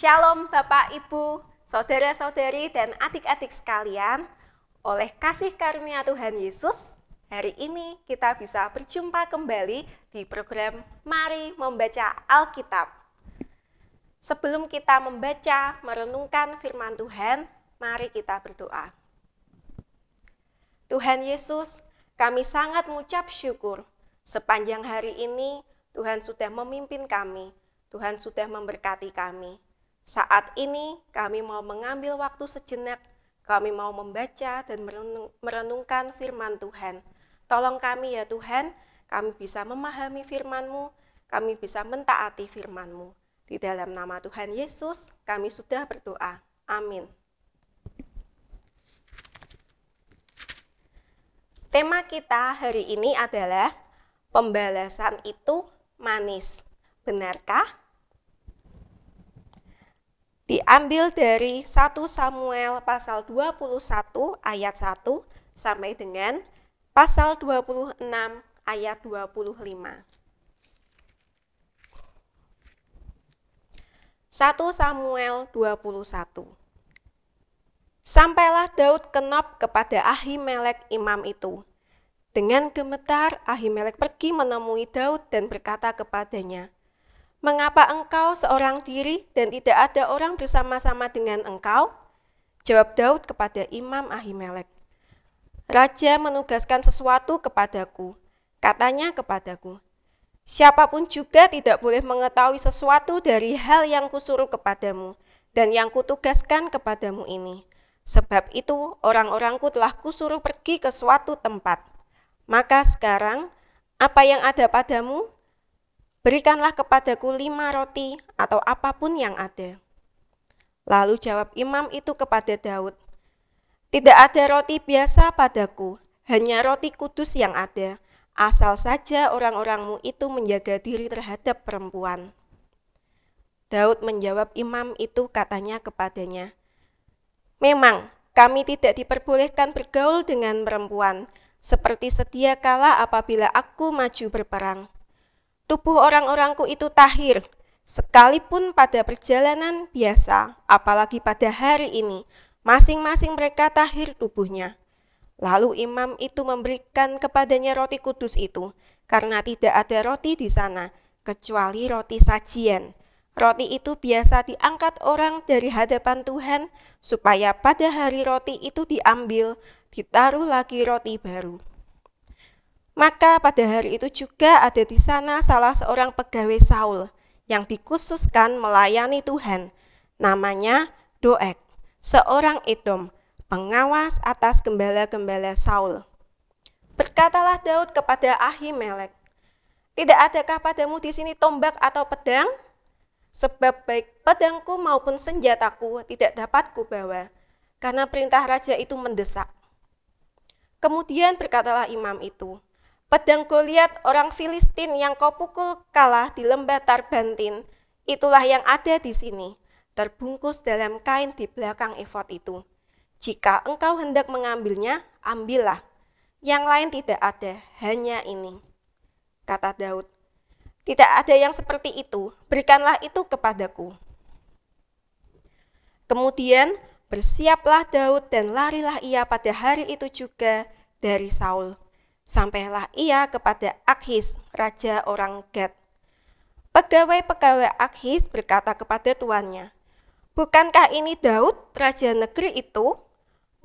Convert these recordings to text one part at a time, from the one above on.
Shalom Bapak, Ibu, Saudara-saudari, dan adik-adik sekalian. Oleh kasih karunia Tuhan Yesus, hari ini kita bisa berjumpa kembali di program Mari Membaca Alkitab. Sebelum kita membaca, merenungkan firman Tuhan, mari kita berdoa. Tuhan Yesus, kami sangat mengucap syukur. Sepanjang hari ini, Tuhan sudah memimpin kami, Tuhan sudah memberkati kami. Saat ini kami mau mengambil waktu sejenak, kami mau membaca dan merenungkan firman Tuhan. Tolong kami ya Tuhan, kami bisa memahami firman-Mu, kami bisa mentaati firman-Mu. Di dalam nama Tuhan Yesus, kami sudah berdoa. Amin. Tema kita hari ini adalah pembalasan itu manis. Benarkah? diambil dari 1 Samuel pasal 21 ayat 1 sampai dengan pasal 26 ayat 25. 1 Samuel 21 Sampailah Daud kenop kepada Ahimelek imam itu. Dengan gemetar, Ahimelek pergi menemui Daud dan berkata kepadanya, Mengapa engkau seorang diri dan tidak ada orang bersama-sama dengan engkau? Jawab Daud kepada Imam Ahimelek. Raja menugaskan sesuatu kepadaku. Katanya kepadaku, siapapun juga tidak boleh mengetahui sesuatu dari hal yang kusuruh kepadamu dan yang kutugaskan kepadamu ini. Sebab itu orang-orangku telah kusuruh pergi ke suatu tempat. Maka sekarang, apa yang ada padamu, Berikanlah kepadaku lima roti atau apapun yang ada. Lalu jawab imam itu kepada Daud, Tidak ada roti biasa padaku, hanya roti kudus yang ada, asal saja orang-orangmu itu menjaga diri terhadap perempuan. Daud menjawab imam itu katanya kepadanya, Memang kami tidak diperbolehkan bergaul dengan perempuan, seperti sedia kala apabila aku maju berperang. Tubuh orang-orangku itu tahir, sekalipun pada perjalanan biasa, apalagi pada hari ini, masing-masing mereka tahir tubuhnya. Lalu imam itu memberikan kepadanya roti kudus itu, karena tidak ada roti di sana, kecuali roti sajian. Roti itu biasa diangkat orang dari hadapan Tuhan, supaya pada hari roti itu diambil, ditaruh lagi roti baru. Maka pada hari itu juga ada di sana salah seorang pegawai Saul yang dikhususkan melayani Tuhan. Namanya Doeg, seorang Edom, pengawas atas gembala-gembala Saul. Berkatalah Daud kepada Ahimelek, "Tidak adakah padamu di sini tombak atau pedang? Sebab baik pedangku maupun senjataku tidak dapat kubawa, karena perintah raja itu mendesak." Kemudian berkatalah imam itu, Pedang Goliat orang Filistin yang kau pukul kalah di lembah Tarbantin, itulah yang ada di sini, terbungkus dalam kain di belakang efod itu. Jika engkau hendak mengambilnya, ambillah. Yang lain tidak ada, hanya ini. Kata Daud, tidak ada yang seperti itu, berikanlah itu kepadaku. Kemudian bersiaplah Daud dan larilah ia pada hari itu juga dari Saul. Sampailah ia kepada Akhis, raja orang Gad. Pegawai-pegawai Akhis berkata kepada tuannya, Bukankah ini Daud, raja negeri itu?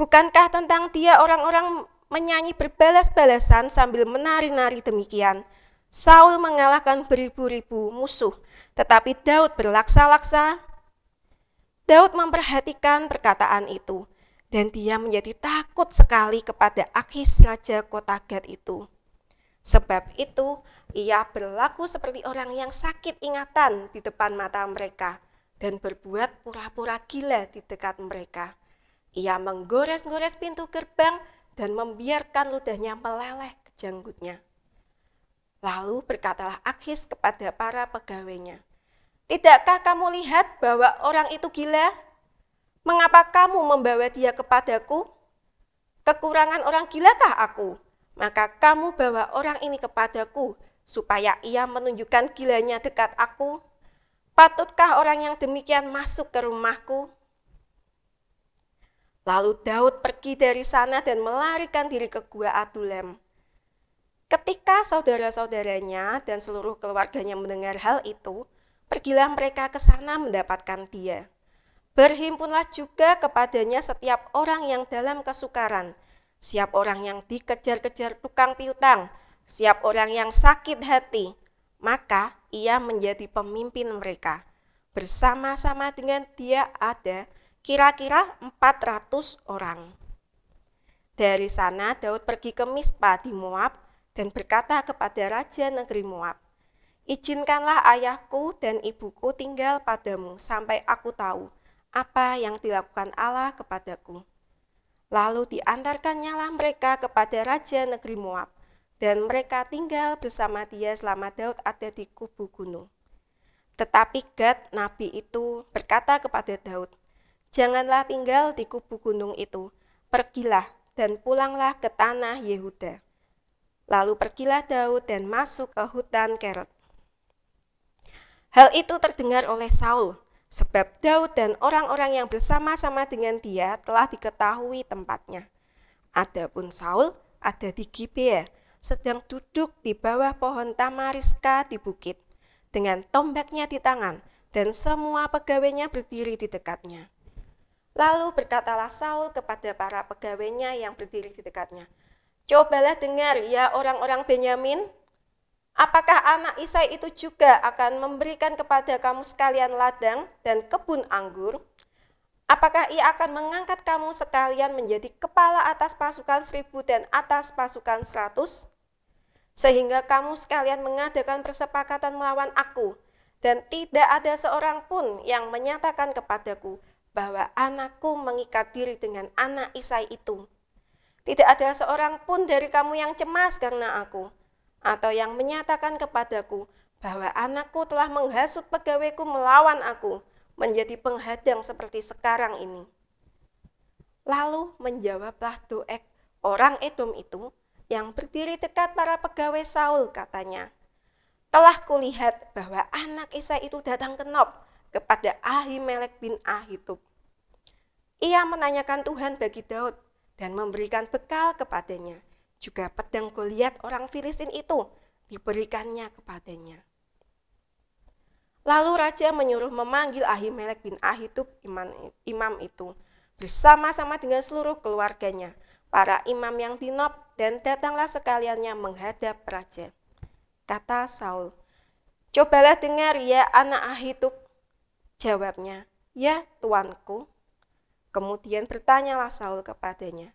Bukankah tentang dia orang-orang menyanyi berbalas-balasan sambil menari-nari demikian? Saul mengalahkan beribu-ribu musuh, tetapi Daud berlaksa-laksa. Daud memperhatikan perkataan itu, dan dia menjadi takut sekali kepada Akis Raja Kota Gad itu. Sebab itu, ia berlaku seperti orang yang sakit ingatan di depan mata mereka dan berbuat pura-pura gila di dekat mereka. Ia menggores-gores pintu gerbang dan membiarkan ludahnya meleleh ke janggutnya. Lalu berkatalah Akhis kepada para pegawainya, Tidakkah kamu lihat bahwa orang itu gila? Mengapa kamu membawa dia kepadaku? Kekurangan orang gilakah aku? Maka kamu bawa orang ini kepadaku, supaya ia menunjukkan gilanya dekat aku. Patutkah orang yang demikian masuk ke rumahku? Lalu Daud pergi dari sana dan melarikan diri ke gua Adulem. Ketika saudara-saudaranya dan seluruh keluarganya mendengar hal itu, pergilah mereka ke sana mendapatkan dia. Berhimpunlah juga kepadanya setiap orang yang dalam kesukaran, siap orang yang dikejar-kejar tukang piutang, siap orang yang sakit hati, maka ia menjadi pemimpin mereka. Bersama-sama dengan dia ada kira-kira 400 orang. Dari sana Daud pergi ke Mispa di Moab dan berkata kepada Raja Negeri Moab, Izinkanlah ayahku dan ibuku tinggal padamu sampai aku tahu apa yang dilakukan Allah kepadaku. Lalu diantarkannyalah mereka kepada Raja Negeri Moab, dan mereka tinggal bersama dia selama Daud ada di kubu gunung. Tetapi Gad, nabi itu, berkata kepada Daud, Janganlah tinggal di kubu gunung itu, pergilah dan pulanglah ke tanah Yehuda. Lalu pergilah Daud dan masuk ke hutan Keret. Hal itu terdengar oleh Saul, Sebab Daud dan orang-orang yang bersama-sama dengan dia telah diketahui tempatnya. Adapun Saul ada di Gibeah, sedang duduk di bawah pohon tamariska di bukit, dengan tombaknya di tangan, dan semua pegawainya berdiri di dekatnya. Lalu berkatalah Saul kepada para pegawainya yang berdiri di dekatnya, Cobalah dengar ya orang-orang Benyamin, Apakah anak Isai itu juga akan memberikan kepada kamu sekalian ladang dan kebun anggur? Apakah ia akan mengangkat kamu sekalian menjadi kepala atas pasukan seribu dan atas pasukan seratus? Sehingga kamu sekalian mengadakan persepakatan melawan aku, dan tidak ada seorang pun yang menyatakan kepadaku bahwa anakku mengikat diri dengan anak Isai itu. Tidak ada seorang pun dari kamu yang cemas karena aku.' atau yang menyatakan kepadaku bahwa anakku telah menghasut pegawaiku melawan aku, menjadi penghadang seperti sekarang ini. Lalu menjawablah Doek, orang Edom itu, yang berdiri dekat para pegawai Saul katanya, telah kulihat bahwa anak Isa itu datang kenop kepada Ahimelek bin Ahitub. Ia menanyakan Tuhan bagi Daud dan memberikan bekal kepadanya juga pedang Goliat orang Filistin itu diberikannya kepadanya. Lalu raja menyuruh memanggil Ahimelek bin Ahitub imam itu bersama-sama dengan seluruh keluarganya, para imam yang dinob dan datanglah sekaliannya menghadap raja. Kata Saul, "Cobalah dengar ya anak Ahitub." Jawabnya, "Ya, tuanku." Kemudian bertanyalah Saul kepadanya,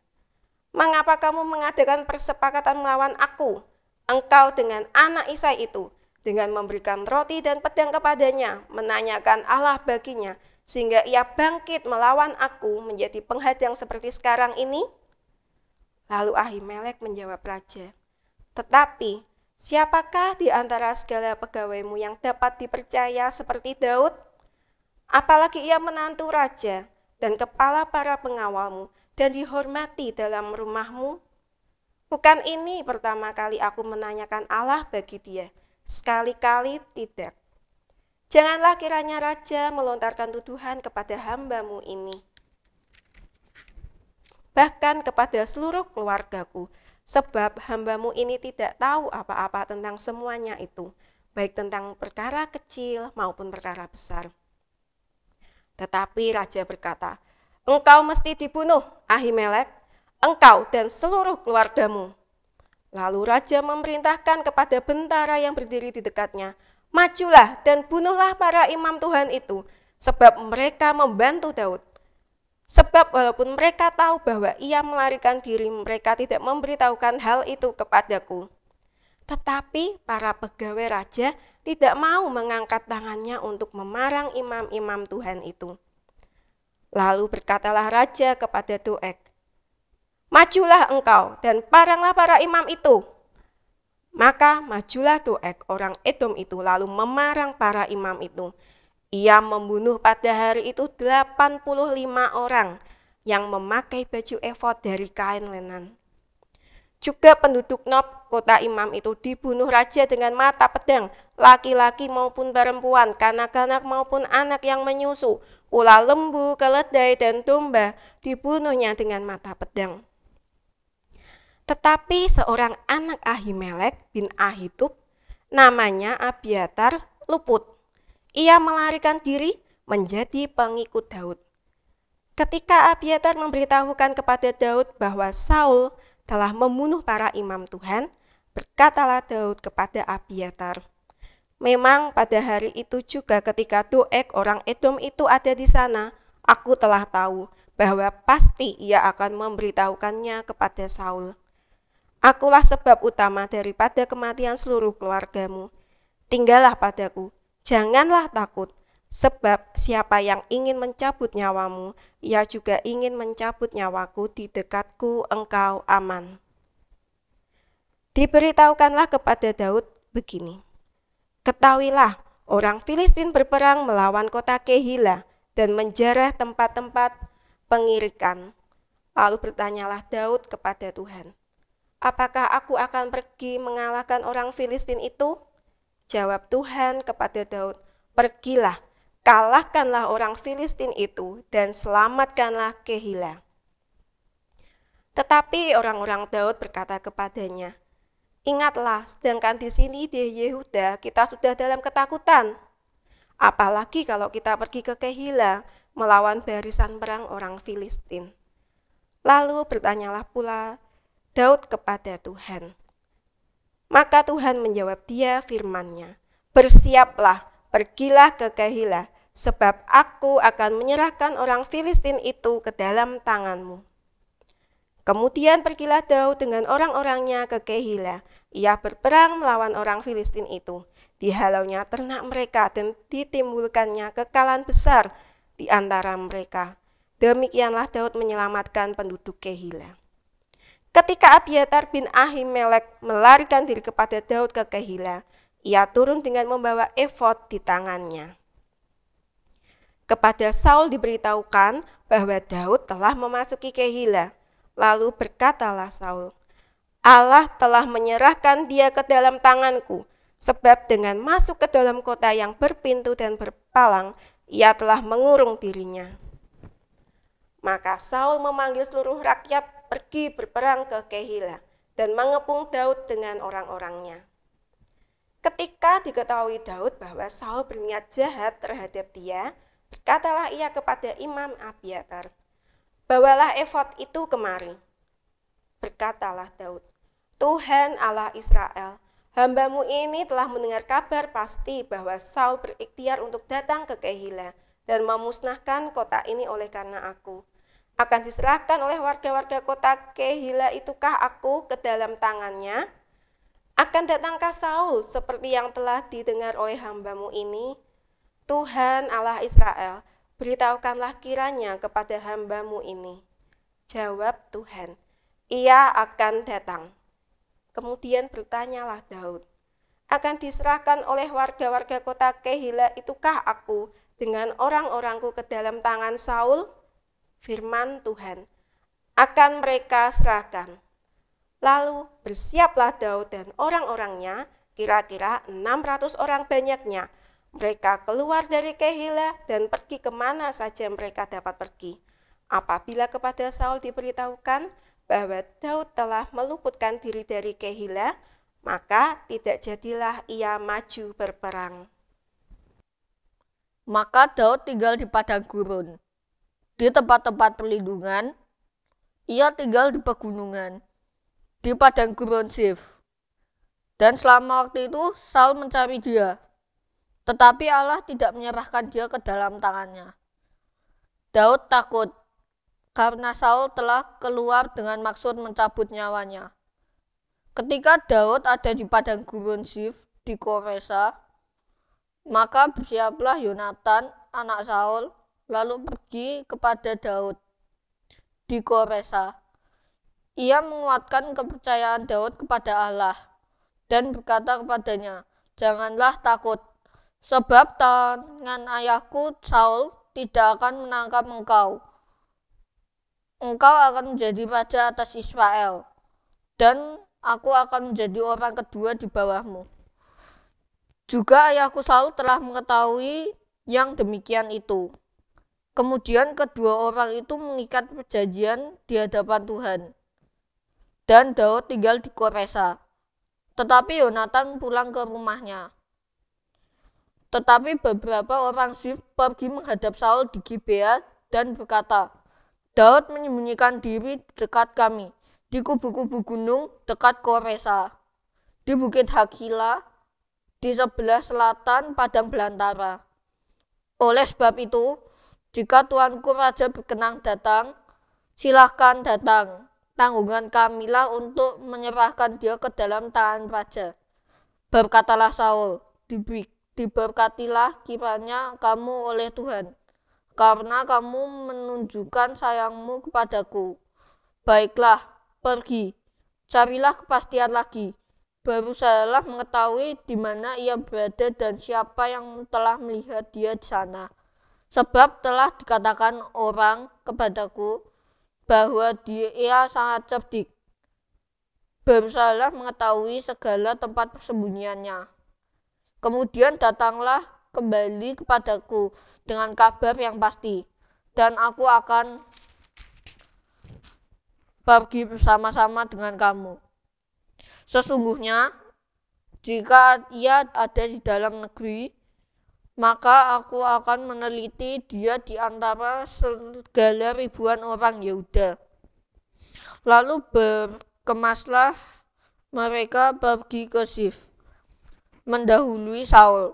Mengapa kamu mengadakan persepakatan melawan aku, engkau dengan anak Isai itu, dengan memberikan roti dan pedang kepadanya, menanyakan Allah baginya, sehingga ia bangkit melawan aku menjadi penghadang seperti sekarang ini? Lalu Ahimelek menjawab raja, Tetapi, siapakah di antara segala pegawaimu yang dapat dipercaya seperti Daud? Apalagi ia menantu raja dan kepala para pengawalmu, dan dihormati dalam rumahmu? Bukan ini pertama kali aku menanyakan Allah bagi dia, sekali-kali tidak. Janganlah kiranya raja melontarkan tuduhan kepada hambamu ini. Bahkan kepada seluruh keluargaku, sebab hambamu ini tidak tahu apa-apa tentang semuanya itu, baik tentang perkara kecil maupun perkara besar. Tetapi raja berkata, Engkau mesti dibunuh, Ahimelek, engkau dan seluruh keluargamu. Lalu raja memerintahkan kepada bentara yang berdiri di dekatnya, "Majulah dan bunuhlah para imam Tuhan itu, sebab mereka membantu Daud." Sebab walaupun mereka tahu bahwa ia melarikan diri, mereka tidak memberitahukan hal itu kepadaku. Tetapi para pegawai raja tidak mau mengangkat tangannya untuk memarang imam-imam Tuhan itu. Lalu berkatalah raja kepada Doeg, Majulah engkau dan paranglah para imam itu. Maka majulah Doeg orang Edom itu lalu memarang para imam itu. Ia membunuh pada hari itu 85 orang yang memakai baju efod dari kain lenan. Juga penduduk Nob, kota Imam itu dibunuh raja dengan mata pedang, laki-laki maupun perempuan, kanak-kanak maupun anak yang menyusu, ular lembu, keledai, dan domba dibunuhnya dengan mata pedang. Tetapi seorang anak Ahimelek bin Ahitub, namanya Abiatar Luput. Ia melarikan diri menjadi pengikut Daud. Ketika Abiatar memberitahukan kepada Daud bahwa Saul telah membunuh para imam Tuhan, berkatalah Daud kepada Abiatar, Memang pada hari itu juga ketika doek orang Edom itu ada di sana, aku telah tahu bahwa pasti ia akan memberitahukannya kepada Saul. Akulah sebab utama daripada kematian seluruh keluargamu. Tinggallah padaku, janganlah takut, Sebab siapa yang ingin mencabut nyawamu, ia juga ingin mencabut nyawaku di dekatku engkau aman. Diberitahukanlah kepada Daud begini, Ketahuilah, orang Filistin berperang melawan kota Kehila dan menjarah tempat-tempat pengirikan. Lalu bertanyalah Daud kepada Tuhan, Apakah aku akan pergi mengalahkan orang Filistin itu? Jawab Tuhan kepada Daud, Pergilah, kalahkanlah orang Filistin itu dan selamatkanlah Kehila. Tetapi orang-orang Daud berkata kepadanya, Ingatlah, sedangkan di sini di Yehuda kita sudah dalam ketakutan. Apalagi kalau kita pergi ke Kehila melawan barisan perang orang Filistin. Lalu bertanyalah pula Daud kepada Tuhan. Maka Tuhan menjawab dia firmannya, Bersiaplah, Pergilah ke Kehila, sebab aku akan menyerahkan orang Filistin itu ke dalam tanganmu. Kemudian pergilah Daud dengan orang-orangnya ke Kehila. Ia berperang melawan orang Filistin itu. Dihalaunya ternak mereka dan ditimbulkannya kekalahan besar di antara mereka. Demikianlah Daud menyelamatkan penduduk Kehila. Ketika Abiatar bin Ahimelek melarikan diri kepada Daud ke Kehila, ia turun dengan membawa efod di tangannya. Kepada Saul diberitahukan bahwa Daud telah memasuki Kehila. Lalu berkatalah Saul, Allah telah menyerahkan dia ke dalam tanganku, sebab dengan masuk ke dalam kota yang berpintu dan berpalang, ia telah mengurung dirinya. Maka Saul memanggil seluruh rakyat pergi berperang ke Kehila dan mengepung Daud dengan orang-orangnya. Ketika diketahui Daud bahwa Saul berniat jahat terhadap dia, berkatalah ia kepada Imam Abiatar, Bawalah efod itu kemari. Berkatalah Daud, Tuhan Allah Israel, hambamu ini telah mendengar kabar pasti bahwa Saul berikhtiar untuk datang ke Kehila dan memusnahkan kota ini oleh karena aku. Akan diserahkan oleh warga-warga kota Kehila itukah aku ke dalam tangannya?' Akan datangkah Saul seperti yang telah didengar oleh hambamu ini? Tuhan Allah Israel, beritahukanlah kiranya kepada hambamu ini. Jawab Tuhan, ia akan datang. Kemudian bertanyalah Daud, akan diserahkan oleh warga-warga kota Kehila itukah aku dengan orang-orangku ke dalam tangan Saul? Firman Tuhan, akan mereka serahkan. Lalu bersiaplah Daud dan orang-orangnya, kira-kira 600 orang banyaknya. Mereka keluar dari Kehila dan pergi kemana saja mereka dapat pergi. Apabila kepada Saul diberitahukan bahwa Daud telah meluputkan diri dari Kehila, maka tidak jadilah ia maju berperang. Maka Daud tinggal di padang gurun, di tempat-tempat perlindungan. Ia tinggal di pegunungan, di padang gurun Sif. Dan selama waktu itu Saul mencari dia. Tetapi Allah tidak menyerahkan dia ke dalam tangannya. Daud takut karena Saul telah keluar dengan maksud mencabut nyawanya. Ketika Daud ada di padang gurun Sif di Koresa, maka bersiaplah Yonatan, anak Saul, lalu pergi kepada Daud di Koresa. Ia menguatkan kepercayaan Daud kepada Allah dan berkata kepadanya, "Janganlah takut, sebab tangan ayahku Saul tidak akan menangkap engkau. Engkau akan menjadi raja atas Israel, dan aku akan menjadi orang kedua di bawahmu." Juga ayahku Saul telah mengetahui yang demikian itu. Kemudian kedua orang itu mengikat perjanjian di hadapan Tuhan dan Daud tinggal di Koresa. Tetapi Yonatan pulang ke rumahnya. Tetapi beberapa orang Sif pergi menghadap Saul di Gibea dan berkata, Daud menyembunyikan diri dekat kami, di kubu-kubu gunung dekat Koresa, di Bukit Hakila, di sebelah selatan Padang Belantara. Oleh sebab itu, jika tuanku raja berkenang datang, silahkan datang, tanggungan Kamilah untuk menyerahkan dia ke dalam tangan raja. Berkatalah Saul, diberkatilah kiranya kamu oleh Tuhan, karena kamu menunjukkan sayangmu kepadaku. Baiklah, pergi, carilah kepastian lagi. Baru saya mengetahui di mana ia berada dan siapa yang telah melihat dia di sana. Sebab telah dikatakan orang kepadaku, bahwa dia sangat cerdik. Bamsalah mengetahui segala tempat persembunyiannya. Kemudian datanglah kembali kepadaku dengan kabar yang pasti, dan aku akan pergi bersama-sama dengan kamu. Sesungguhnya, jika ia ada di dalam negeri, maka aku akan meneliti dia di antara segala ribuan orang Yehuda. Ya Lalu berkemaslah mereka pergi ke Sif, mendahului Saul.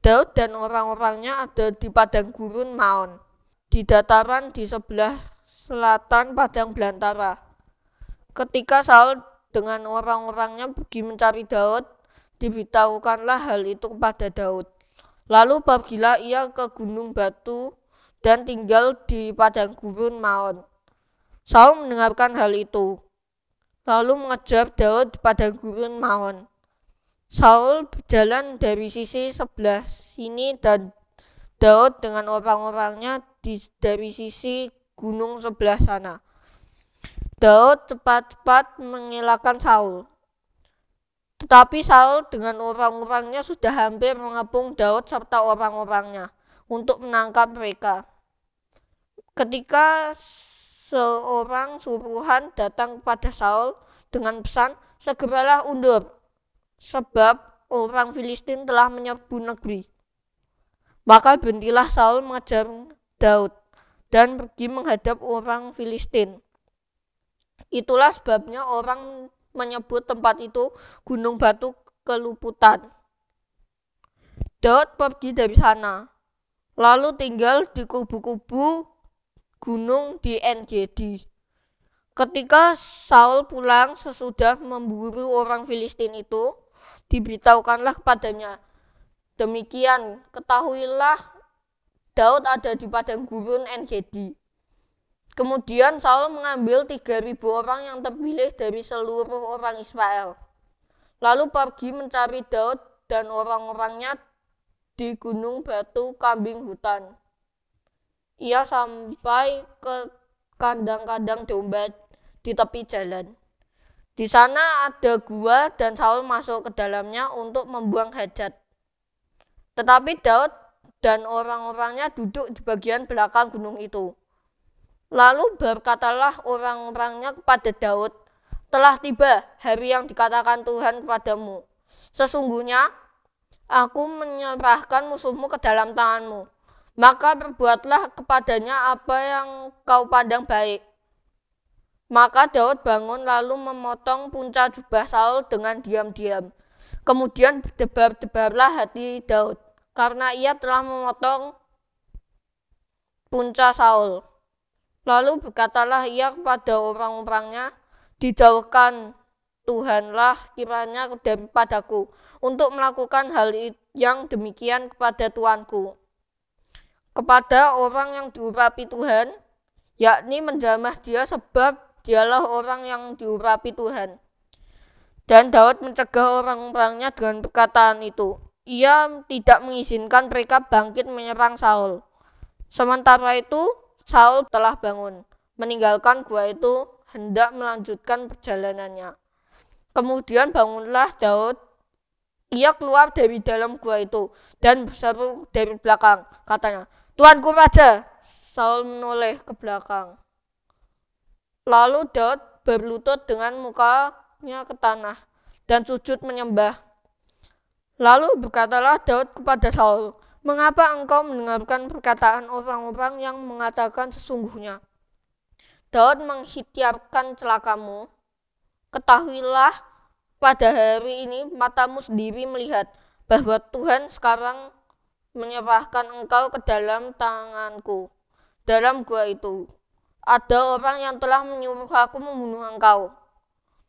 Daud dan orang-orangnya ada di padang gurun Maon, di dataran di sebelah selatan padang belantara. Ketika Saul dengan orang-orangnya pergi mencari Daud, diberitahukanlah hal itu kepada Daud. Lalu pergilah ia ke gunung batu dan tinggal di padang gurun Maon. Saul mendengarkan hal itu, lalu mengejar Daud pada gurun Maon. Saul berjalan dari sisi sebelah sini dan Daud dengan orang-orangnya dari sisi gunung sebelah sana. Daud cepat-cepat mengelakkan Saul. Tetapi Saul dengan orang-orangnya sudah hampir mengepung Daud serta orang-orangnya untuk menangkap mereka. Ketika seorang suruhan datang kepada Saul dengan pesan, segeralah undur, sebab orang Filistin telah menyerbu negeri. Maka berhentilah Saul mengejar Daud dan pergi menghadap orang Filistin. Itulah sebabnya orang menyebut tempat itu Gunung Batu Keluputan. Daud pergi dari sana, lalu tinggal di kubu-kubu gunung di NGD. Ketika Saul pulang sesudah memburu orang Filistin itu, diberitahukanlah kepadanya, demikian ketahuilah Daud ada di padang gurun NGD. Kemudian Saul mengambil 3.000 orang yang terpilih dari seluruh orang Israel. Lalu pergi mencari Daud dan orang-orangnya di gunung batu kambing hutan. Ia sampai ke kandang-kandang domba di tepi jalan. Di sana ada gua dan Saul masuk ke dalamnya untuk membuang hajat. Tetapi Daud dan orang-orangnya duduk di bagian belakang gunung itu. Lalu berkatalah orang-orangnya kepada Daud, telah tiba hari yang dikatakan Tuhan kepadamu. Sesungguhnya aku menyerahkan musuhmu ke dalam tanganmu. Maka berbuatlah kepadanya apa yang kau pandang baik. Maka Daud bangun lalu memotong punca jubah Saul dengan diam-diam. Kemudian berdebar-debarlah hati Daud karena ia telah memotong punca Saul. Lalu berkatalah ia kepada orang-orangnya, dijauhkan Tuhanlah kiranya daripadaku untuk melakukan hal yang demikian kepada Tuanku. Kepada orang yang diurapi Tuhan, yakni menjamah dia sebab dialah orang yang diurapi Tuhan. Dan Daud mencegah orang-orangnya dengan perkataan itu. Ia tidak mengizinkan mereka bangkit menyerang Saul. Sementara itu, Saul telah bangun, meninggalkan gua itu hendak melanjutkan perjalanannya. Kemudian bangunlah Daud. Ia keluar dari dalam gua itu dan berseru dari belakang, katanya, "Tuanku raja!" Saul menoleh ke belakang. Lalu Daud berlutut dengan mukanya ke tanah dan sujud menyembah. Lalu berkatalah Daud kepada Saul, Mengapa engkau mendengarkan perkataan orang-orang yang mengatakan sesungguhnya? Daud menghitiapkan celakamu. Ketahuilah pada hari ini matamu sendiri melihat bahwa Tuhan sekarang menyerahkan engkau ke dalam tanganku. Dalam gua itu ada orang yang telah menyuruh aku membunuh engkau.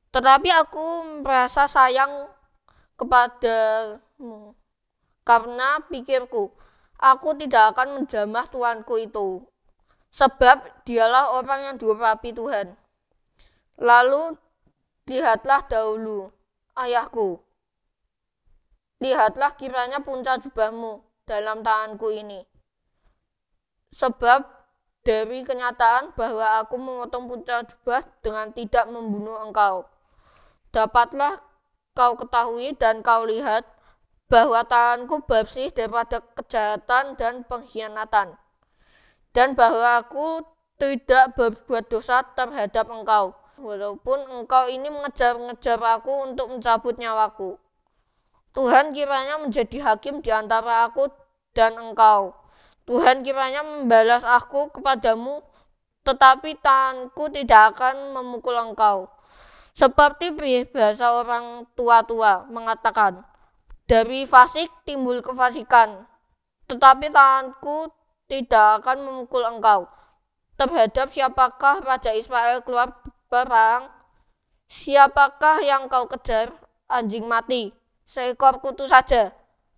Tetapi aku merasa sayang kepadamu karena pikirku, aku tidak akan menjamah tuanku itu. Sebab dialah orang yang diurapi Tuhan. Lalu lihatlah dahulu, ayahku. Lihatlah kiranya puncak jubahmu dalam tanganku ini. Sebab dari kenyataan bahwa aku memotong puncak jubah dengan tidak membunuh engkau. Dapatlah kau ketahui dan kau lihat bahwa tanganku bersih daripada kejahatan dan pengkhianatan, dan bahwa aku tidak berbuat dosa terhadap engkau, walaupun engkau ini mengejar-ngejar aku untuk mencabut nyawaku. Tuhan kiranya menjadi hakim di antara aku dan engkau. Tuhan kiranya membalas aku kepadamu, tetapi tanganku tidak akan memukul engkau. Seperti bahasa orang tua-tua mengatakan, dari fasik timbul kefasikan, tetapi tanganku tidak akan memukul engkau. Terhadap siapakah Raja Ismail keluar perang? Siapakah yang kau kejar? Anjing mati, seekor kutu saja.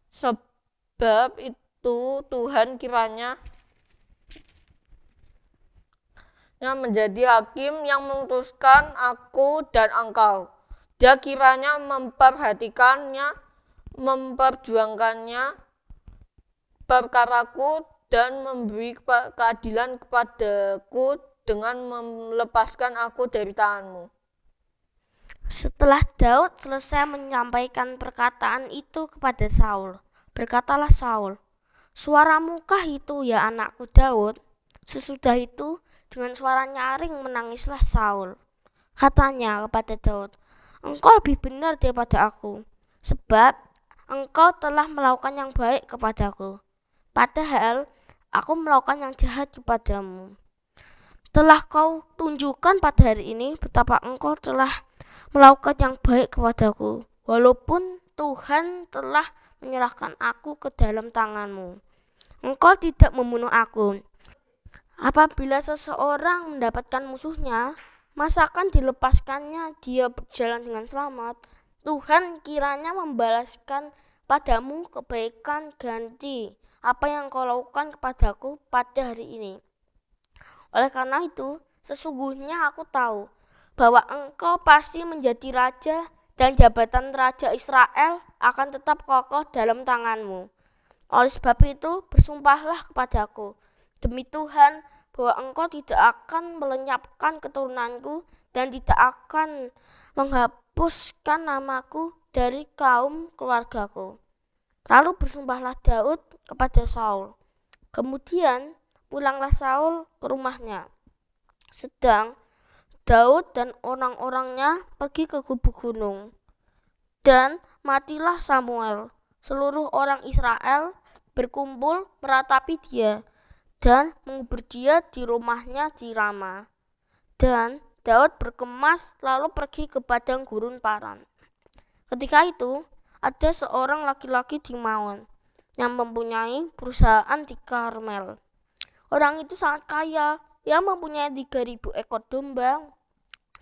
Sebab itu Tuhan kiranya yang menjadi hakim yang memutuskan aku dan engkau. Dia kiranya memperhatikannya memperjuangkannya perkaraku dan memberi keadilan kepadaku dengan melepaskan aku dari tanganmu. Setelah Daud selesai menyampaikan perkataan itu kepada Saul, berkatalah Saul, Suaramukah itu ya anakku Daud? Sesudah itu, dengan suara nyaring menangislah Saul. Katanya kepada Daud, Engkau lebih benar daripada aku, sebab engkau telah melakukan yang baik kepadaku. Padahal aku melakukan yang jahat kepadamu. Telah kau tunjukkan pada hari ini betapa engkau telah melakukan yang baik kepadaku, walaupun Tuhan telah menyerahkan aku ke dalam tanganmu. Engkau tidak membunuh aku. Apabila seseorang mendapatkan musuhnya, masakan dilepaskannya dia berjalan dengan selamat, Tuhan kiranya membalaskan padamu kebaikan ganti apa yang kau lakukan kepadaku pada hari ini. Oleh karena itu, sesungguhnya aku tahu bahwa engkau pasti menjadi raja dan jabatan raja Israel akan tetap kokoh dalam tanganmu. Oleh sebab itu, bersumpahlah kepadaku, demi Tuhan, bahwa engkau tidak akan melenyapkan keturunanku dan tidak akan menghapus hapuskan namaku dari kaum keluargaku. Lalu bersumpahlah Daud kepada Saul. Kemudian pulanglah Saul ke rumahnya. Sedang Daud dan orang-orangnya pergi ke kubu gunung. Dan matilah Samuel. Seluruh orang Israel berkumpul meratapi dia dan mengubur dia di rumahnya di Rama. Dan Daud berkemas lalu pergi ke padang gurun Paran. Ketika itu, ada seorang laki-laki di Maon yang mempunyai perusahaan di Karmel. Orang itu sangat kaya, yang mempunyai 3000 ekor domba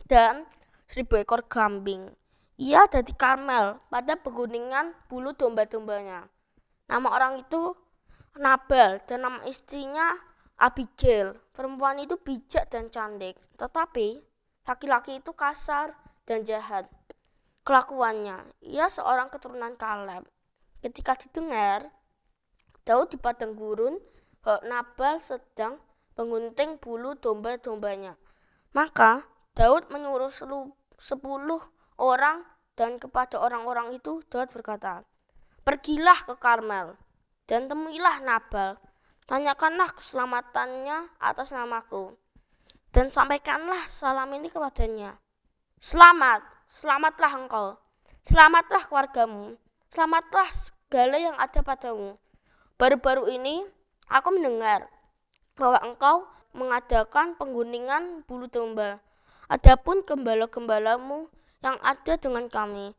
dan 1000 ekor kambing. Ia ada di Karmel pada pegunungan bulu domba-dombanya. Nama orang itu Nabel dan nama istrinya Abigail. Perempuan itu bijak dan cantik, tetapi Laki-laki itu kasar dan jahat. Kelakuannya, ia seorang keturunan Kaleb. Ketika didengar, Daud di padang gurun, Nabal sedang mengunting bulu domba-dombanya. Maka Daud menyuruh sepuluh orang dan kepada orang-orang itu Daud berkata, Pergilah ke Karmel dan temuilah Nabal. Tanyakanlah keselamatannya atas namaku dan sampaikanlah salam ini kepadanya. Selamat, selamatlah engkau, selamatlah keluargamu, selamatlah segala yang ada padamu. Baru-baru ini aku mendengar bahwa engkau mengadakan pengguningan bulu domba. Adapun gembala-gembalamu yang ada dengan kami,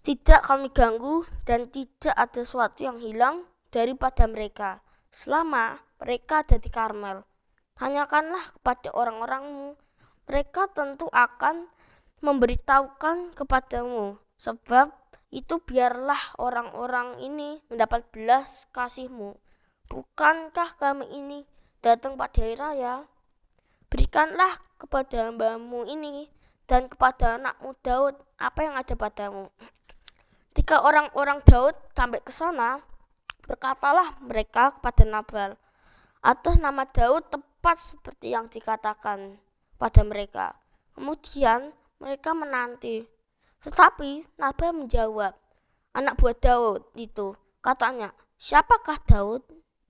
tidak kami ganggu dan tidak ada sesuatu yang hilang daripada mereka selama mereka ada di Karmel. Tanyakanlah kepada orang-orangmu, mereka tentu akan memberitahukan kepadamu, sebab itu biarlah orang-orang ini mendapat belas kasihmu. Bukankah kami ini datang pada hari raya? Berikanlah kepada hambamu ini dan kepada anakmu Daud apa yang ada padamu. Ketika orang-orang Daud sampai ke sana, berkatalah mereka kepada Nabal, atas nama Daud tepat seperti yang dikatakan pada mereka. Kemudian mereka menanti. Tetapi Nabi menjawab, anak buah Daud itu. Katanya, siapakah Daud?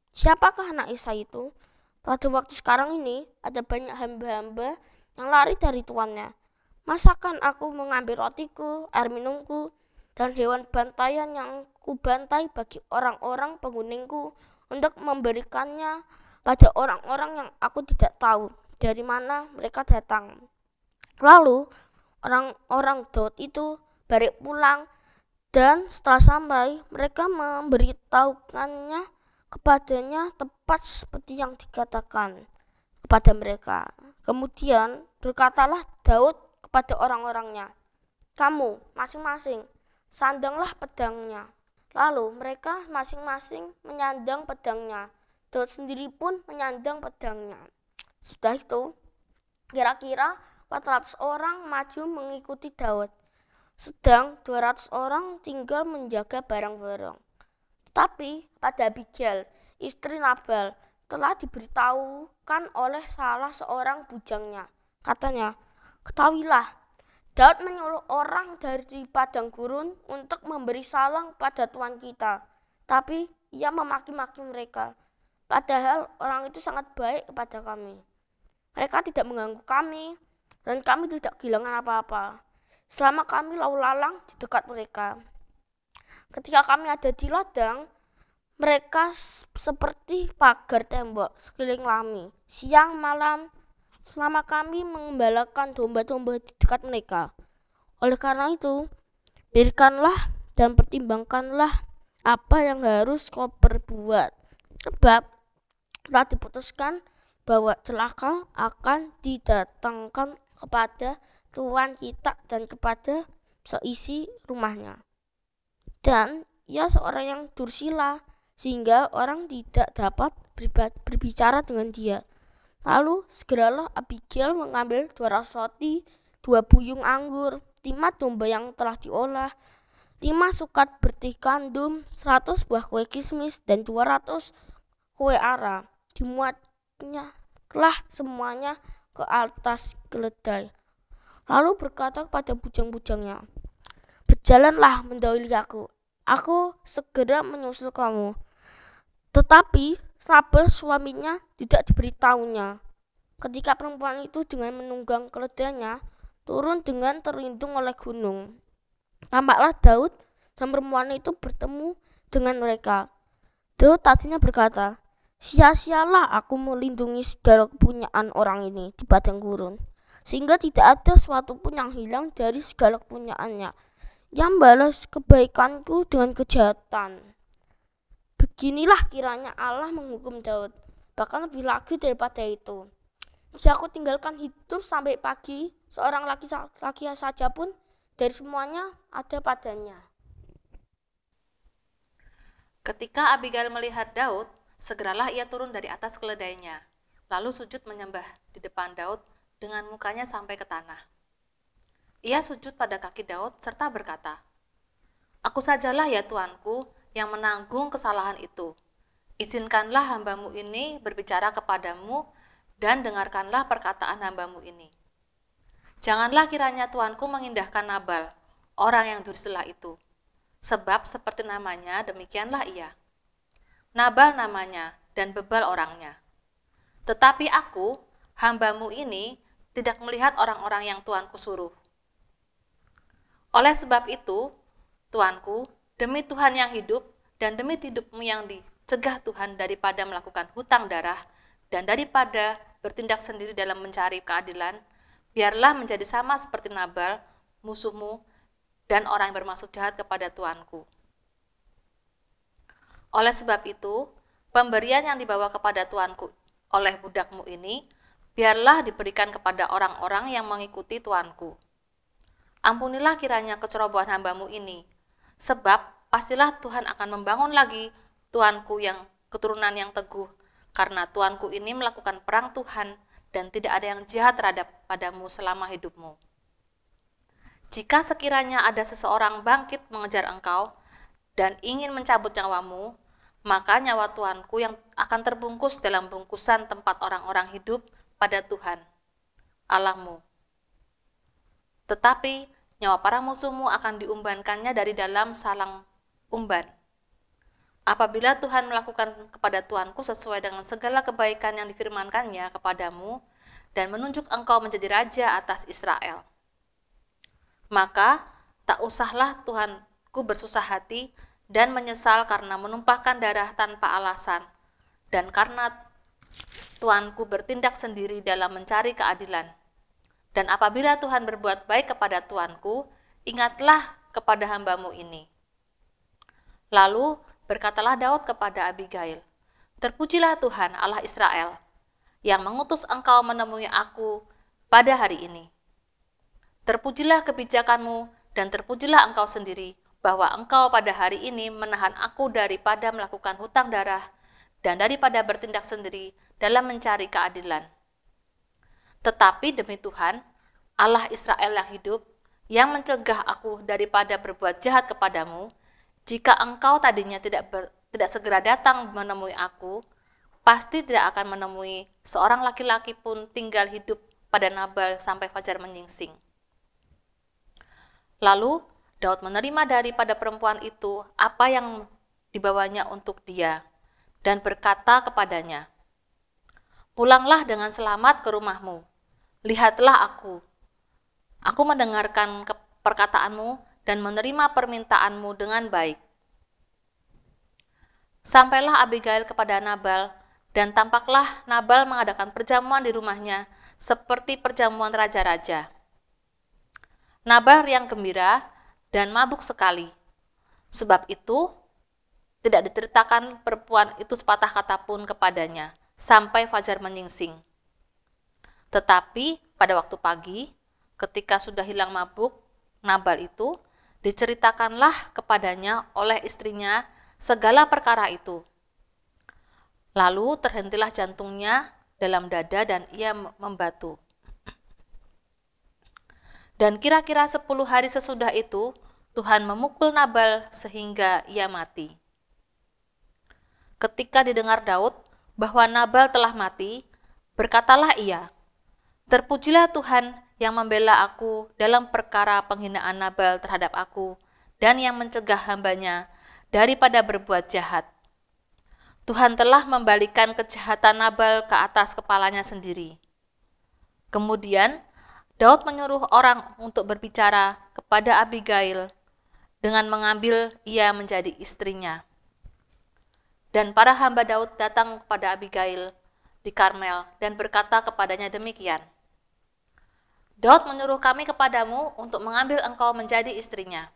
Siapakah anak Isa itu? Pada waktu sekarang ini ada banyak hamba-hamba yang lari dari tuannya. Masakan aku mengambil rotiku, air minumku, dan hewan bantayan yang kubantai bagi orang-orang penghuningku untuk memberikannya pada orang-orang yang aku tidak tahu dari mana mereka datang. Lalu orang-orang Daud itu balik pulang dan setelah sampai mereka memberitahukannya kepadanya tepat seperti yang dikatakan kepada mereka. Kemudian berkatalah Daud kepada orang-orangnya, "Kamu masing-masing sandanglah pedangnya." Lalu mereka masing-masing menyandang pedangnya. Daud sendiri pun menyandang pedangnya. Sudah itu, kira-kira 400 orang maju mengikuti Daud, sedang 200 orang tinggal menjaga barang-barang. Tapi pada Abigail, istri Nabal, telah diberitahukan oleh salah seorang bujangnya. Katanya, ketahuilah, Daud menyuruh orang dari padang gurun untuk memberi salam pada tuan kita. Tapi ia memaki-maki mereka. Padahal orang itu sangat baik kepada kami. Mereka tidak mengganggu kami, dan kami tidak kehilangan apa-apa. Selama kami lalu lalang di dekat mereka. Ketika kami ada di ladang, mereka seperti pagar tembok sekeliling kami, siang malam, selama kami mengembalakan domba-domba di dekat mereka. Oleh karena itu, berikanlah dan pertimbangkanlah apa yang harus kau perbuat. Sebab telah diputuskan bahwa celaka akan didatangkan kepada tuan kita dan kepada seisi rumahnya. Dan ia seorang yang dursila, sehingga orang tidak dapat berbicara dengan dia. Lalu segeralah Abigail mengambil dua rasoti, roti, dua buyung anggur, lima domba yang telah diolah, lima sukat bertih kandum, seratus buah kue kismis, dan dua ratus kue arah dimuatnya lah semuanya ke atas keledai. Lalu berkata kepada bujang-bujangnya, Berjalanlah mendahului aku, aku segera menyusul kamu. Tetapi Rabel suaminya tidak diberitahunya. Ketika perempuan itu dengan menunggang keledainya, turun dengan terlindung oleh gunung. Tampaklah Daud dan perempuan itu bertemu dengan mereka. Daud tadinya berkata, Sia-sialah aku melindungi segala kepunyaan orang ini di padang gurun, sehingga tidak ada suatu pun yang hilang dari segala kepunyaannya. Yang balas kebaikanku dengan kejahatan. Beginilah kiranya Allah menghukum Daud, bahkan lebih lagi daripada itu. Jika aku tinggalkan hidup sampai pagi, seorang laki-laki saja pun dari semuanya ada padanya. Ketika Abigail melihat Daud, Segeralah ia turun dari atas keledainya, lalu sujud menyembah di depan Daud dengan mukanya sampai ke tanah. Ia sujud pada kaki Daud serta berkata, Aku sajalah ya Tuanku yang menanggung kesalahan itu. Izinkanlah hambamu ini berbicara kepadamu dan dengarkanlah perkataan hambamu ini. Janganlah kiranya Tuanku mengindahkan Nabal, orang yang dursela itu. Sebab seperti namanya, demikianlah ia. Nabal namanya, dan bebal orangnya. Tetapi aku, hambamu ini, tidak melihat orang-orang yang tuanku suruh. Oleh sebab itu, tuanku, demi Tuhan yang hidup, dan demi hidupmu yang dicegah Tuhan daripada melakukan hutang darah, dan daripada bertindak sendiri dalam mencari keadilan, biarlah menjadi sama seperti Nabal, musuhmu, dan orang yang bermaksud jahat kepada Tuanku. Oleh sebab itu, pemberian yang dibawa kepada tuanku oleh budakmu ini biarlah diberikan kepada orang-orang yang mengikuti tuanku. Ampunilah kiranya kecerobohan hambamu ini, sebab pastilah Tuhan akan membangun lagi tuanku yang keturunan yang teguh, karena tuanku ini melakukan perang Tuhan dan tidak ada yang jahat terhadap padamu selama hidupmu. Jika sekiranya ada seseorang bangkit mengejar engkau dan ingin mencabut nyawamu, maka nyawa Tuanku yang akan terbungkus dalam bungkusan tempat orang-orang hidup pada Tuhan Allahmu. Tetapi nyawa para musuhmu akan diumbankannya dari dalam salang umban. Apabila Tuhan melakukan kepada Tuanku sesuai dengan segala kebaikan yang difirmankannya kepadamu dan menunjuk engkau menjadi raja atas Israel, maka tak usahlah Tuhanku bersusah hati dan menyesal karena menumpahkan darah tanpa alasan dan karena Tuanku bertindak sendiri dalam mencari keadilan. Dan apabila Tuhan berbuat baik kepada Tuanku, ingatlah kepada hambamu ini. Lalu berkatalah Daud kepada Abigail, Terpujilah Tuhan Allah Israel, yang mengutus engkau menemui aku pada hari ini. Terpujilah kebijakanmu dan terpujilah engkau sendiri, bahwa engkau pada hari ini menahan aku daripada melakukan hutang darah dan daripada bertindak sendiri dalam mencari keadilan. Tetapi demi Tuhan, Allah Israel yang hidup, yang mencegah aku daripada berbuat jahat kepadamu, jika engkau tadinya tidak ber, tidak segera datang menemui aku, pasti tidak akan menemui seorang laki-laki pun tinggal hidup pada Nabal sampai fajar menyingsing. Lalu Daud menerima daripada perempuan itu apa yang dibawanya untuk dia dan berkata kepadanya, Pulanglah dengan selamat ke rumahmu. Lihatlah aku. Aku mendengarkan perkataanmu dan menerima permintaanmu dengan baik. Sampailah Abigail kepada Nabal, dan tampaklah Nabal mengadakan perjamuan di rumahnya seperti perjamuan raja-raja. Nabal yang gembira dan mabuk sekali. Sebab itu, tidak diceritakan perempuan itu sepatah kata pun kepadanya, sampai Fajar menyingsing. Tetapi pada waktu pagi, ketika sudah hilang mabuk, Nabal itu diceritakanlah kepadanya oleh istrinya segala perkara itu. Lalu terhentilah jantungnya dalam dada dan ia membatu. Dan kira-kira sepuluh hari sesudah itu, Tuhan memukul Nabal sehingga ia mati. Ketika didengar Daud bahwa Nabal telah mati, berkatalah ia, Terpujilah Tuhan yang membela aku dalam perkara penghinaan Nabal terhadap aku dan yang mencegah hambanya daripada berbuat jahat. Tuhan telah membalikan kejahatan Nabal ke atas kepalanya sendiri. Kemudian Daud menyuruh orang untuk berbicara kepada Abigail dengan mengambil ia menjadi istrinya. Dan para hamba Daud datang kepada Abigail di Karmel dan berkata kepadanya demikian, Daud menyuruh kami kepadamu untuk mengambil engkau menjadi istrinya.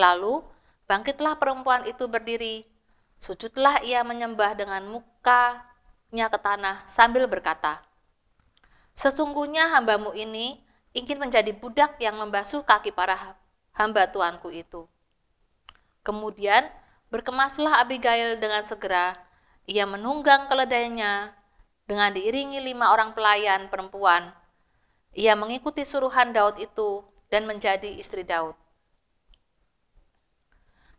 Lalu bangkitlah perempuan itu berdiri, sujudlah ia menyembah dengan mukanya ke tanah sambil berkata, Sesungguhnya hambamu ini ingin menjadi budak yang membasuh kaki para hamba tuanku itu. Kemudian berkemaslah Abigail dengan segera. Ia menunggang keledainya dengan diiringi lima orang pelayan perempuan. Ia mengikuti suruhan Daud itu dan menjadi istri Daud.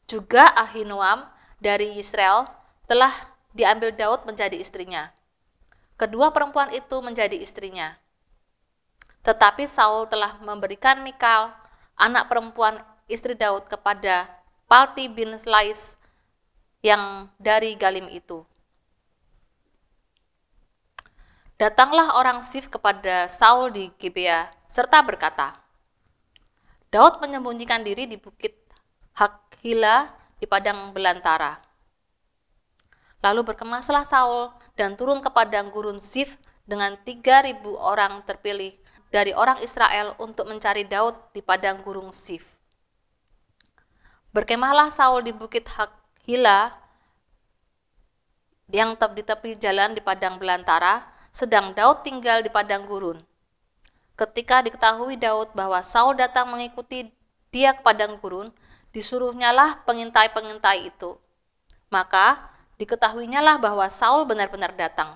Juga Ahinoam dari Israel telah diambil Daud menjadi istrinya. Kedua perempuan itu menjadi istrinya. Tetapi Saul telah memberikan Mikal, anak perempuan istri Daud kepada Palti bin Lais yang dari Galim itu. Datanglah orang Sif kepada Saul di Gibea serta berkata, Daud menyembunyikan diri di bukit Hakhila di padang belantara. Lalu berkemaslah Saul dan turun ke padang gurun Zif dengan 3.000 orang terpilih dari orang Israel untuk mencari Daud di padang gurun Zif. Berkemahlah Saul di bukit Hakhila yang di tepi jalan di padang belantara, sedang Daud tinggal di padang gurun. Ketika diketahui Daud bahwa Saul datang mengikuti dia ke padang gurun, disuruhnyalah pengintai-pengintai itu. Maka Diketahuinya lah bahwa Saul benar-benar datang.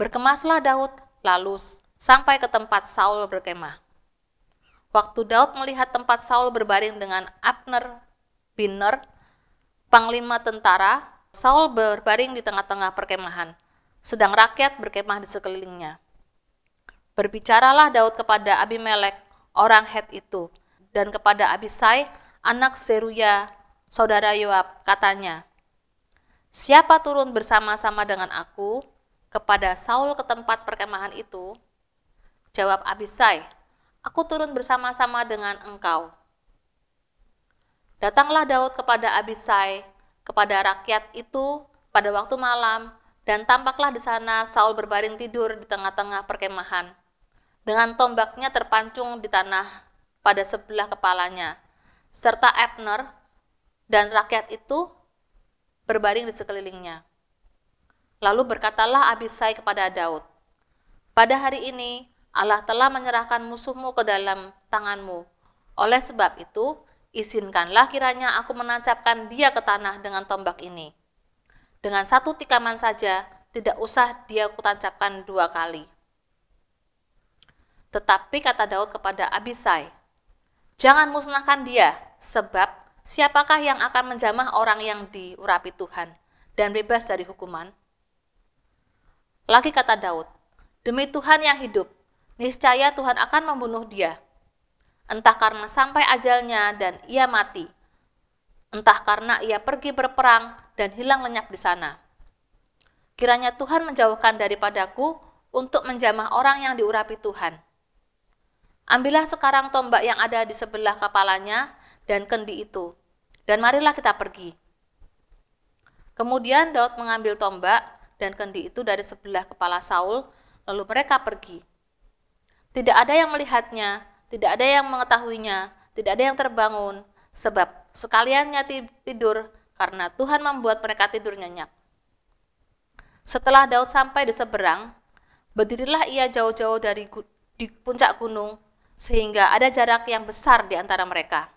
Berkemaslah Daud, lalu sampai ke tempat Saul berkemah. Waktu Daud melihat tempat Saul berbaring dengan Abner bin Ner, panglima tentara, Saul berbaring di tengah-tengah perkemahan, sedang rakyat berkemah di sekelilingnya. Berbicaralah Daud kepada Abimelek, orang Het itu, dan kepada Abisai, anak Seruya, saudara Yoab, katanya, Siapa turun bersama-sama dengan aku kepada Saul ke tempat perkemahan itu? Jawab Abisai, aku turun bersama-sama dengan engkau. Datanglah Daud kepada Abisai, kepada rakyat itu pada waktu malam, dan tampaklah di sana Saul berbaring tidur di tengah-tengah perkemahan, dengan tombaknya terpancung di tanah pada sebelah kepalanya, serta Abner dan rakyat itu berbaring di sekelilingnya. Lalu berkatalah Abisai kepada Daud, Pada hari ini Allah telah menyerahkan musuhmu ke dalam tanganmu. Oleh sebab itu, izinkanlah kiranya aku menancapkan dia ke tanah dengan tombak ini. Dengan satu tikaman saja, tidak usah dia kutancapkan dua kali. Tetapi kata Daud kepada Abisai, Jangan musnahkan dia, sebab Siapakah yang akan menjamah orang yang diurapi Tuhan dan bebas dari hukuman? Lagi kata Daud, Demi Tuhan yang hidup, niscaya Tuhan akan membunuh dia. Entah karena sampai ajalnya dan ia mati, entah karena ia pergi berperang dan hilang lenyap di sana. Kiranya Tuhan menjauhkan daripadaku untuk menjamah orang yang diurapi Tuhan. Ambillah sekarang tombak yang ada di sebelah kepalanya dan kendi itu. Dan marilah kita pergi. Kemudian Daud mengambil tombak dan kendi itu dari sebelah kepala Saul, lalu mereka pergi. Tidak ada yang melihatnya, tidak ada yang mengetahuinya, tidak ada yang terbangun, sebab sekaliannya tidur karena Tuhan membuat mereka tidur nyenyak. Setelah Daud sampai di seberang, berdirilah ia jauh-jauh dari di puncak gunung sehingga ada jarak yang besar di antara mereka.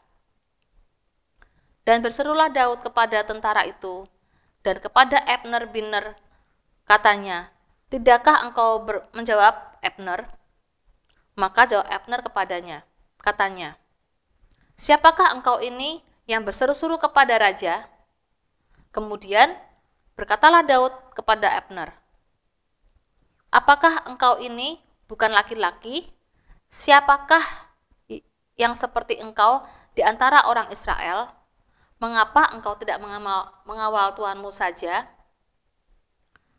Dan berserulah Daud kepada tentara itu dan kepada Ebner bin Ner, katanya, Tidakkah engkau menjawab Ebner? Maka jawab Ebner kepadanya, katanya, Siapakah engkau ini yang berseru-seru kepada raja? Kemudian berkatalah Daud kepada Ebner, Apakah engkau ini bukan laki-laki? Siapakah yang seperti engkau di antara orang Israel? Mengapa engkau tidak mengamal, mengawal Tuhanmu saja?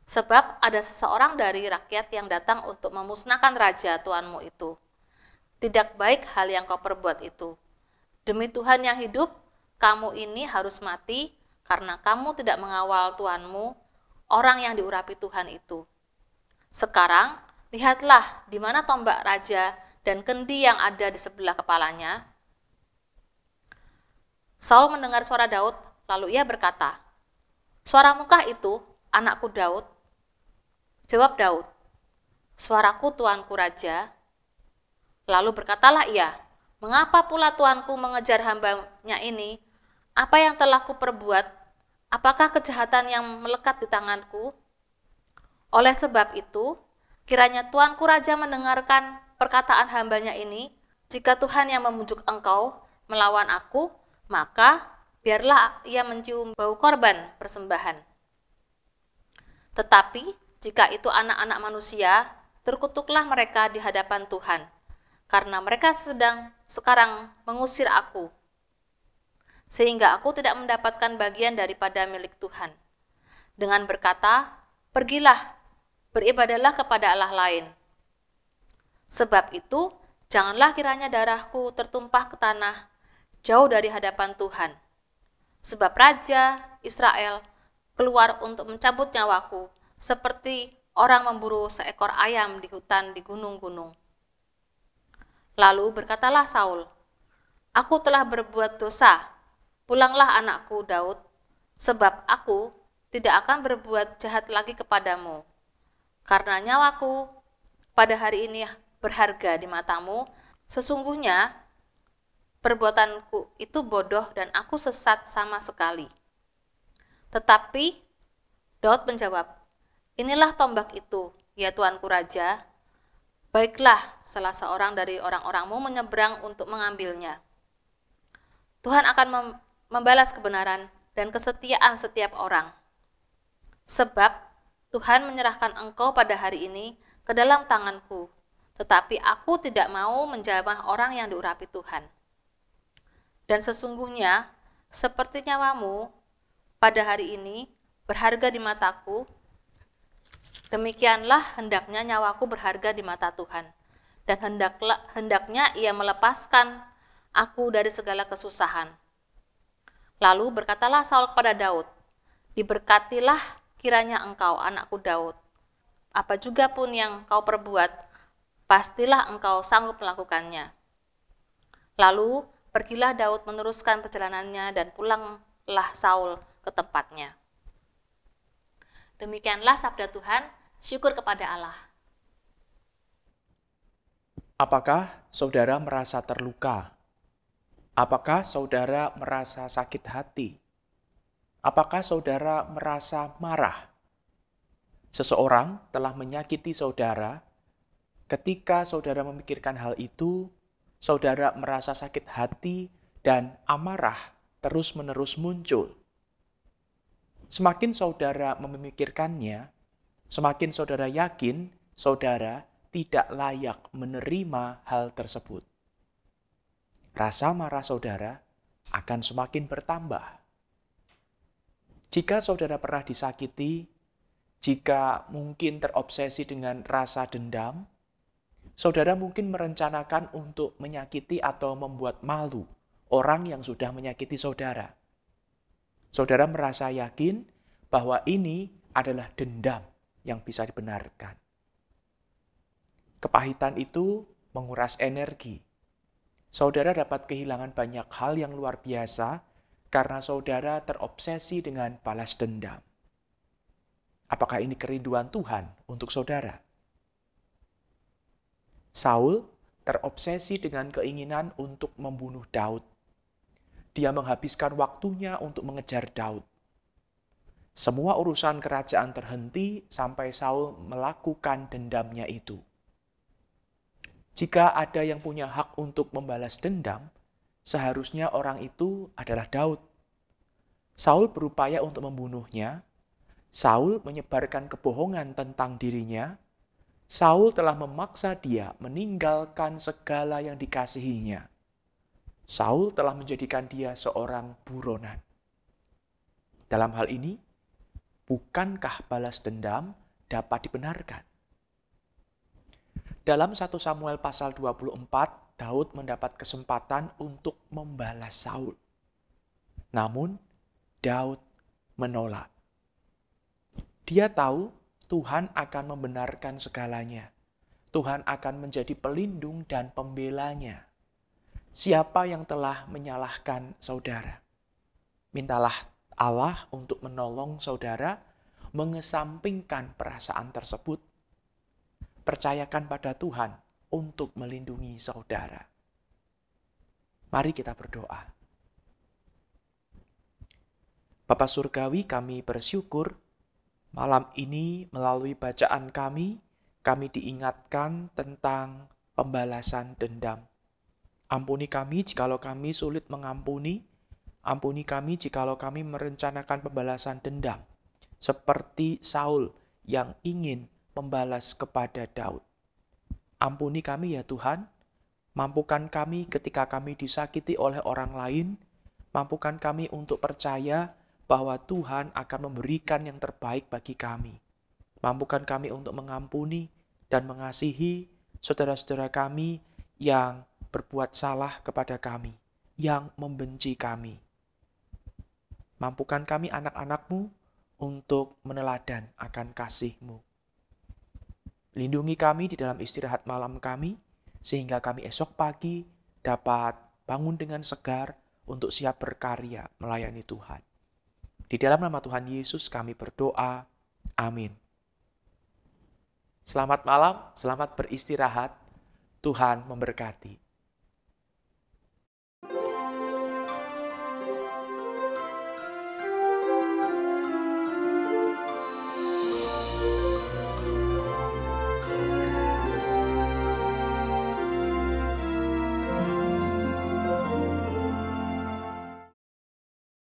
Sebab ada seseorang dari rakyat yang datang untuk memusnahkan raja Tuhanmu itu. Tidak baik hal yang kau perbuat itu. Demi Tuhan yang hidup, kamu ini harus mati karena kamu tidak mengawal Tuhanmu, orang yang diurapi Tuhan itu. Sekarang, lihatlah di mana tombak raja dan kendi yang ada di sebelah kepalanya, Saul mendengar suara Daud, lalu ia berkata, Suaramukah itu, anakku Daud? Jawab Daud, Suaraku tuanku raja. Lalu berkatalah ia, Mengapa pula tuanku mengejar hambanya ini? Apa yang telah kuperbuat? Apakah kejahatan yang melekat di tanganku? Oleh sebab itu, kiranya tuanku raja mendengarkan perkataan hambanya ini, jika Tuhan yang memujuk engkau melawan aku, maka biarlah ia mencium bau korban persembahan. Tetapi jika itu anak-anak manusia, terkutuklah mereka di hadapan Tuhan, karena mereka sedang sekarang mengusir aku, sehingga aku tidak mendapatkan bagian daripada milik Tuhan. Dengan berkata, pergilah, beribadalah kepada Allah lain. Sebab itu, janganlah kiranya darahku tertumpah ke tanah jauh dari hadapan Tuhan. Sebab Raja Israel keluar untuk mencabut nyawaku, seperti orang memburu seekor ayam di hutan di gunung-gunung. Lalu berkatalah Saul, Aku telah berbuat dosa, pulanglah anakku Daud, sebab aku tidak akan berbuat jahat lagi kepadamu. Karena nyawaku pada hari ini berharga di matamu, sesungguhnya perbuatanku itu bodoh dan aku sesat sama sekali. Tetapi Daud menjawab, Inilah tombak itu, ya tuanku raja. Baiklah, salah seorang dari orang-orangmu menyeberang untuk mengambilnya. Tuhan akan mem membalas kebenaran dan kesetiaan setiap orang. Sebab Tuhan menyerahkan engkau pada hari ini ke dalam tanganku, tetapi aku tidak mau menjamah orang yang diurapi Tuhan. Dan sesungguhnya, seperti nyawamu pada hari ini berharga di mataku, demikianlah hendaknya nyawaku berharga di mata Tuhan. Dan hendaklah, hendaknya ia melepaskan aku dari segala kesusahan. Lalu berkatalah Saul kepada Daud, Diberkatilah kiranya engkau anakku Daud. Apa juga pun yang kau perbuat, pastilah engkau sanggup melakukannya. Lalu Pergilah Daud meneruskan perjalanannya dan pulanglah Saul ke tempatnya. Demikianlah sabda Tuhan, syukur kepada Allah. Apakah saudara merasa terluka? Apakah saudara merasa sakit hati? Apakah saudara merasa marah? Seseorang telah menyakiti saudara. Ketika saudara memikirkan hal itu, saudara merasa sakit hati dan amarah terus-menerus muncul. Semakin saudara memikirkannya, semakin saudara yakin saudara tidak layak menerima hal tersebut. Rasa marah saudara akan semakin bertambah. Jika saudara pernah disakiti, jika mungkin terobsesi dengan rasa dendam, saudara mungkin merencanakan untuk menyakiti atau membuat malu orang yang sudah menyakiti saudara. Saudara merasa yakin bahwa ini adalah dendam yang bisa dibenarkan. Kepahitan itu menguras energi. Saudara dapat kehilangan banyak hal yang luar biasa karena saudara terobsesi dengan balas dendam. Apakah ini kerinduan Tuhan untuk saudara? Saul terobsesi dengan keinginan untuk membunuh Daud. Dia menghabiskan waktunya untuk mengejar Daud. Semua urusan kerajaan terhenti sampai Saul melakukan dendamnya itu. Jika ada yang punya hak untuk membalas dendam, seharusnya orang itu adalah Daud. Saul berupaya untuk membunuhnya. Saul menyebarkan kebohongan tentang dirinya Saul telah memaksa dia meninggalkan segala yang dikasihinya. Saul telah menjadikan dia seorang buronan. Dalam hal ini, bukankah balas dendam dapat dibenarkan? Dalam 1 Samuel pasal 24, Daud mendapat kesempatan untuk membalas Saul. Namun, Daud menolak. Dia tahu Tuhan akan membenarkan segalanya. Tuhan akan menjadi pelindung dan pembelanya. Siapa yang telah menyalahkan saudara? Mintalah Allah untuk menolong saudara mengesampingkan perasaan tersebut. Percayakan pada Tuhan untuk melindungi saudara. Mari kita berdoa. Bapak Surgawi kami bersyukur Malam ini, melalui bacaan kami, kami diingatkan tentang pembalasan dendam. Ampuni kami jikalau kami sulit mengampuni. Ampuni kami jikalau kami merencanakan pembalasan dendam, seperti Saul yang ingin membalas kepada Daud. Ampuni kami, ya Tuhan. Mampukan kami ketika kami disakiti oleh orang lain. Mampukan kami untuk percaya bahwa Tuhan akan memberikan yang terbaik bagi kami. Mampukan kami untuk mengampuni dan mengasihi saudara-saudara kami yang berbuat salah kepada kami, yang membenci kami. Mampukan kami anak-anakmu untuk meneladan akan kasihmu. Lindungi kami di dalam istirahat malam kami, sehingga kami esok pagi dapat bangun dengan segar untuk siap berkarya melayani Tuhan. Di dalam nama Tuhan Yesus kami berdoa. Amin. Selamat malam, selamat beristirahat. Tuhan memberkati.